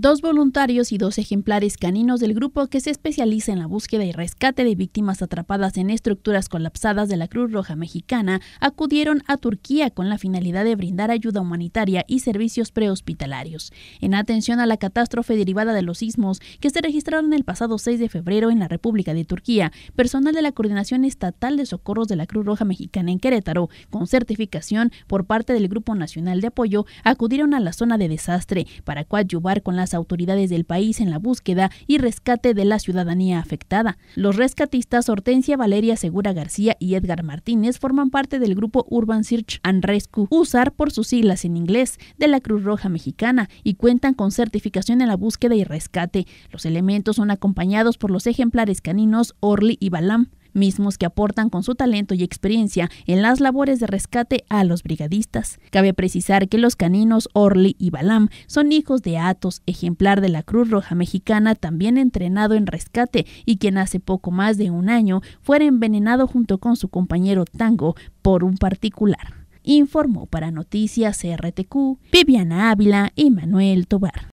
dos voluntarios y dos ejemplares caninos del grupo que se especializa en la búsqueda y rescate de víctimas atrapadas en estructuras colapsadas de la Cruz Roja Mexicana acudieron a Turquía con la finalidad de brindar ayuda humanitaria y servicios prehospitalarios, en atención a la catástrofe derivada de los sismos que se registraron el pasado 6 de febrero en la República de Turquía. Personal de la Coordinación Estatal de Socorros de la Cruz Roja Mexicana en Querétaro, con certificación por parte del Grupo Nacional de Apoyo, acudieron a la zona de desastre para coadyuvar con las autoridades del país en la búsqueda y rescate de la ciudadanía afectada. Los rescatistas Hortensia Valeria Segura García y Edgar Martínez forman parte del grupo Urban Search and Rescue, USAR por sus siglas en inglés, de la Cruz Roja Mexicana y cuentan con certificación en la búsqueda y rescate. Los elementos son acompañados por los ejemplares caninos Orly y Balam mismos que aportan con su talento y experiencia en las labores de rescate a los brigadistas. Cabe precisar que los caninos Orly y Balam son hijos de Atos, ejemplar de la Cruz Roja Mexicana, también entrenado en rescate y quien hace poco más de un año fue envenenado junto con su compañero Tango por un particular. Informó para Noticias RTQ Viviana Ávila y Manuel Tobar.